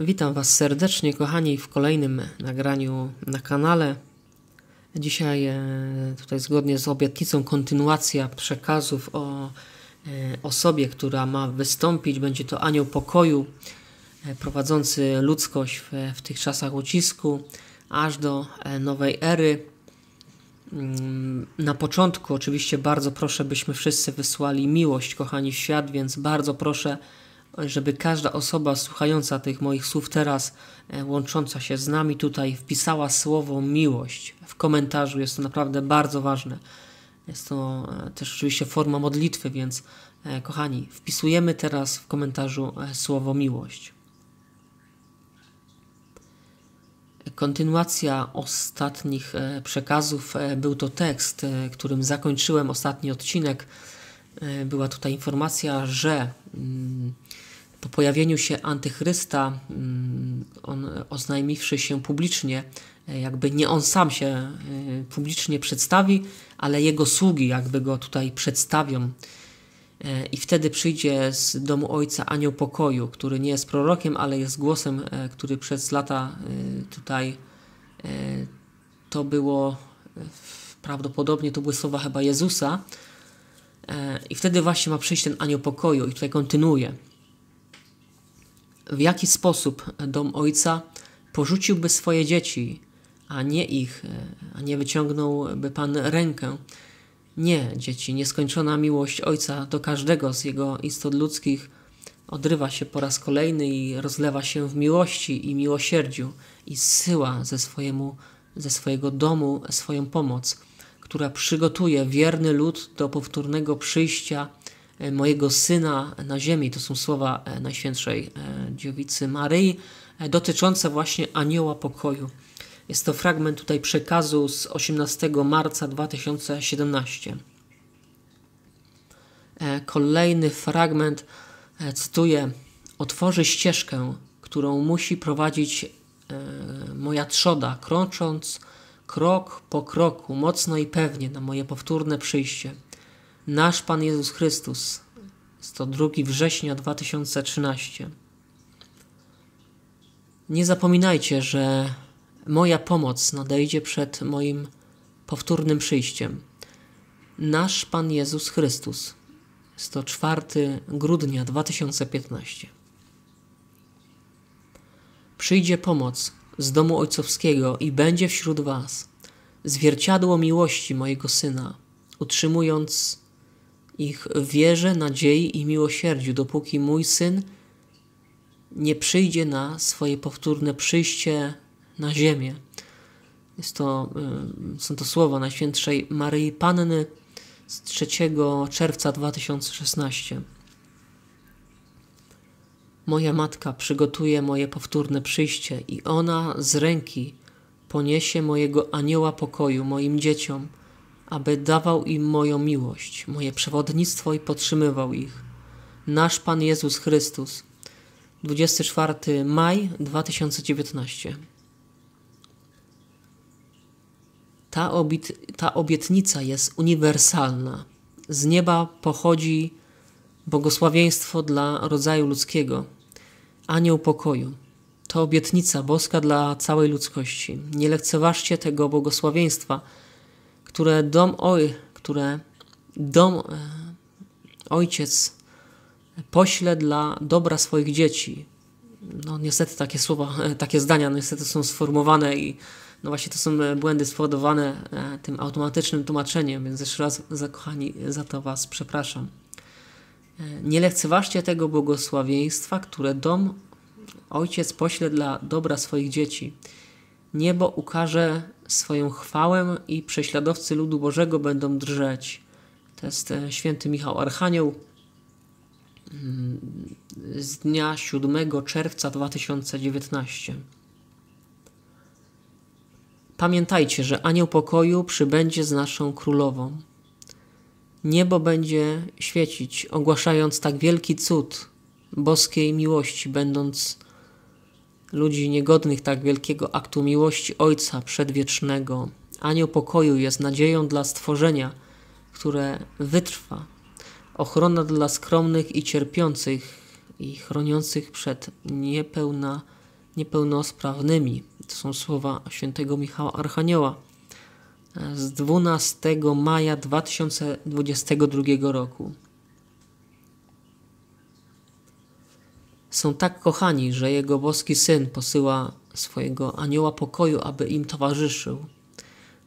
Witam Was serdecznie, kochani, w kolejnym nagraniu na kanale. Dzisiaj, e, tutaj zgodnie z obietnicą, kontynuacja przekazów o e, osobie, która ma wystąpić. Będzie to anioł pokoju e, prowadzący ludzkość w, w tych czasach ucisku aż do nowej ery. Mm, na początku, oczywiście, bardzo proszę, byśmy wszyscy wysłali miłość, kochani, w świat, więc bardzo proszę żeby każda osoba słuchająca tych moich słów teraz, e, łącząca się z nami tutaj, wpisała słowo miłość w komentarzu. Jest to naprawdę bardzo ważne. Jest to e, też oczywiście forma modlitwy, więc e, kochani, wpisujemy teraz w komentarzu słowo miłość. Kontynuacja ostatnich przekazów był to tekst, którym zakończyłem ostatni odcinek. Była tutaj informacja, że mm, po pojawieniu się antychrysta, mm, on oznajmiwszy się publicznie, e, jakby nie on sam się e, publicznie przedstawi, ale jego sługi jakby go tutaj przedstawią. E, I wtedy przyjdzie z domu ojca anioł pokoju, który nie jest prorokiem, ale jest głosem, który przez lata tutaj to było prawdopodobnie to były słowa chyba Jezusa. I wtedy właśnie ma przyjść ten anioł pokoju i tutaj kontynuuje w jaki sposób dom ojca porzuciłby swoje dzieci, a nie ich, e, a nie wyciągnąłby Pan rękę. Nie, dzieci, nieskończona miłość Ojca do każdego z Jego istot ludzkich odrywa się po raz kolejny i rozlewa się w miłości i miłosierdziu i zsyła ze, swojemu, ze swojego domu swoją pomoc, która przygotuje wierny lud do powtórnego przyjścia E, mojego syna na ziemi. To są słowa e, Najświętszej e, Dziewicy Maryi dotyczące właśnie anioła pokoju. Jest to fragment tutaj przekazu z 18 marca 2017. Kolejny fragment, cytuję: Otworzy ścieżkę, którą musi prowadzić moja trzoda, krocząc krok po kroku, mocno i pewnie na moje powtórne przyjście. Nasz Pan Jezus Chrystus. 102 września 2013. Nie zapominajcie, że moja pomoc nadejdzie przed moim powtórnym przyjściem. Nasz Pan Jezus Chrystus. 104 grudnia 2015. Przyjdzie pomoc z domu ojcowskiego i będzie wśród Was zwierciadło miłości mojego syna, utrzymując ich wierze, nadziei i miłosierdziu, dopóki mój syn nie przyjdzie na swoje powtórne przyjście na ziemię. Jest to, y, są to słowa Najświętszej Maryi Panny z 3 czerwca 2016. Moja matka przygotuje moje powtórne przyjście i ona z ręki poniesie mojego anioła pokoju moim dzieciom – aby dawał im moją miłość, moje przewodnictwo i podtrzymywał ich. Nasz Pan Jezus Chrystus. 24 maj 2019. Ta, obiet, ta obietnica jest uniwersalna. Z nieba pochodzi błogosławieństwo dla rodzaju ludzkiego, anioł pokoju. To obietnica boska dla całej ludzkości. Nie lekceważcie tego błogosławieństwa które dom oj, które dom e, ojciec pośle dla dobra swoich dzieci. No niestety takie słowa, e, takie zdania no, niestety są sformułowane i no właśnie to są e, błędy spowodowane tym automatycznym tłumaczeniem, więc jeszcze raz zakochani za to Was przepraszam. Nie lekceważcie tego błogosławieństwa, które dom ojciec pośle dla dobra swoich dzieci. Niebo ukaże swoją chwałę i prześladowcy ludu Bożego będą drżeć. To jest e, święty Michał Archanioł mm, z dnia 7 czerwca 2019. Pamiętajcie, że anioł pokoju przybędzie z naszą królową. Niebo będzie świecić, ogłaszając tak wielki cud boskiej miłości, będąc ludzi niegodnych tak wielkiego aktu miłości Ojca Przedwiecznego. Anioł pokoju jest nadzieją dla stworzenia, które wytrwa, ochrona dla skromnych i cierpiących i chroniących przed niepełna, niepełnosprawnymi. To są słowa świętego Michała Archanioła z 12 maja 2022 roku. są tak kochani, że jego boski syn posyła swojego anioła pokoju, aby im towarzyszył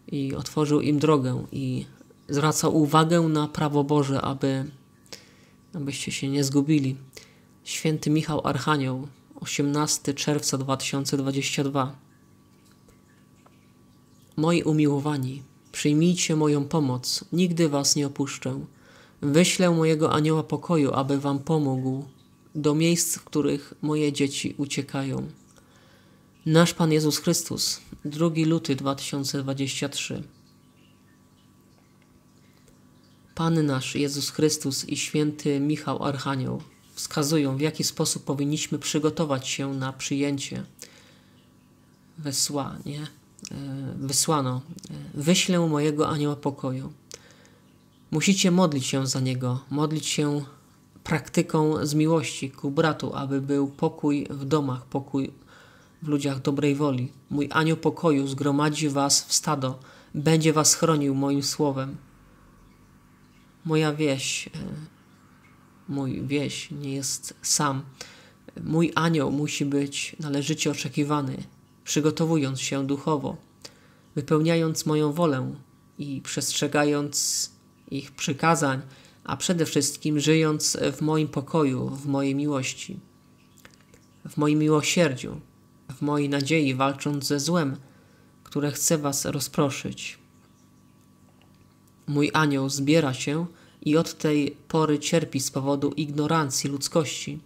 i otworzył im drogę i zwraca uwagę na prawo Boże, aby abyście się nie zgubili. Święty Michał Archanioł, 18 czerwca 2022. Moi umiłowani, przyjmijcie moją pomoc, nigdy was nie opuszczę. Wyślę mojego anioła pokoju, aby wam pomógł do miejsc, w których moje dzieci uciekają. Nasz Pan Jezus Chrystus, 2 luty 2023. Pan nasz Jezus Chrystus i święty Michał Archanioł wskazują, w jaki sposób powinniśmy przygotować się na przyjęcie. nie, e, wysłano, e, wyślę mojego anioła pokoju. Musicie modlić się za niego, modlić się praktyką z miłości ku bratu, aby był pokój w domach, pokój w ludziach dobrej woli. Mój anioł pokoju zgromadzi was w stado, będzie was chronił moim słowem. Moja wieś, e, mój wieś nie jest sam. Mój anioł musi być należycie oczekiwany, przygotowując się duchowo, wypełniając moją wolę i przestrzegając ich przykazań, a przede wszystkim żyjąc w moim pokoju, w mojej miłości, w moim miłosierdziu, w mojej nadziei, walcząc ze złem, które chce Was rozproszyć. Mój anioł zbiera się i od tej pory cierpi z powodu ignorancji ludzkości,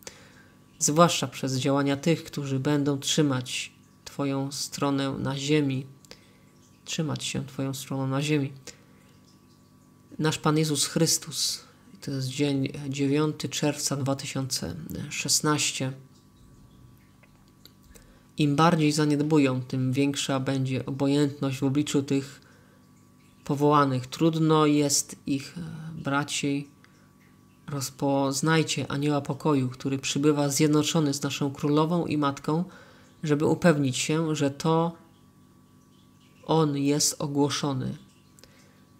zwłaszcza przez działania tych, którzy będą trzymać Twoją stronę na ziemi. Trzymać się Twoją stroną na ziemi. Nasz Pan Jezus Chrystus to jest dzień 9 czerwca 2016. Im bardziej zaniedbują, tym większa będzie obojętność w obliczu tych powołanych. Trudno jest ich e, braci. Rozpoznajcie anioła pokoju, który przybywa zjednoczony z naszą królową i matką, żeby upewnić się, że to on jest ogłoszony.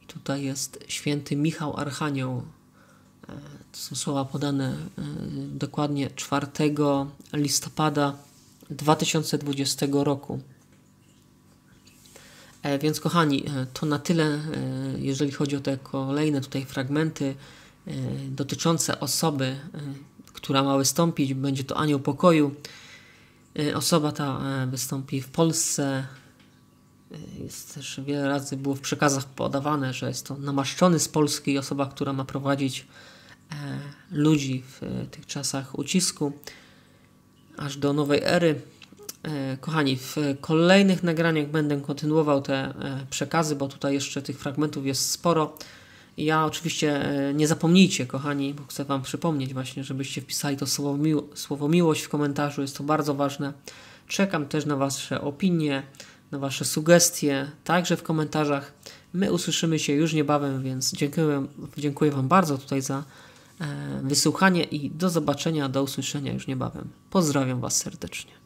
Tutaj jest święty Michał Archanioł, to są słowa podane e, dokładnie 4 listopada 2020 roku. E, więc kochani, e, to na tyle, jeżeli chodzi o te kolejne tutaj fragmenty dotyczące osoby, która ma wystąpić. Będzie to anioł pokoju. Osoba ta wystąpi w Polsce, Y, jest też wiele razy było w przekazach podawane, że jest to namaszczony z Polski osoba, która ma prowadzić e, ludzi w e, tych czasach ucisku aż do nowej ery. E, kochani, w kolejnych nagraniach będę kontynuował te przekazy, bo tutaj jeszcze tych fragmentów jest sporo. Ja oczywiście nie zapomnijcie, kochani, bo chcę Wam przypomnieć właśnie, żebyście wpisali to słowo, miło, słowo miłość w komentarzu, jest to bardzo ważne. Czekam też na Wasze opinie na Wasze sugestie, także w komentarzach. My usłyszymy się już niebawem, więc dziękuję, dziękuję Wam bardzo tutaj za e, wysłuchanie i do zobaczenia, do usłyszenia już niebawem. Pozdrawiam Was serdecznie.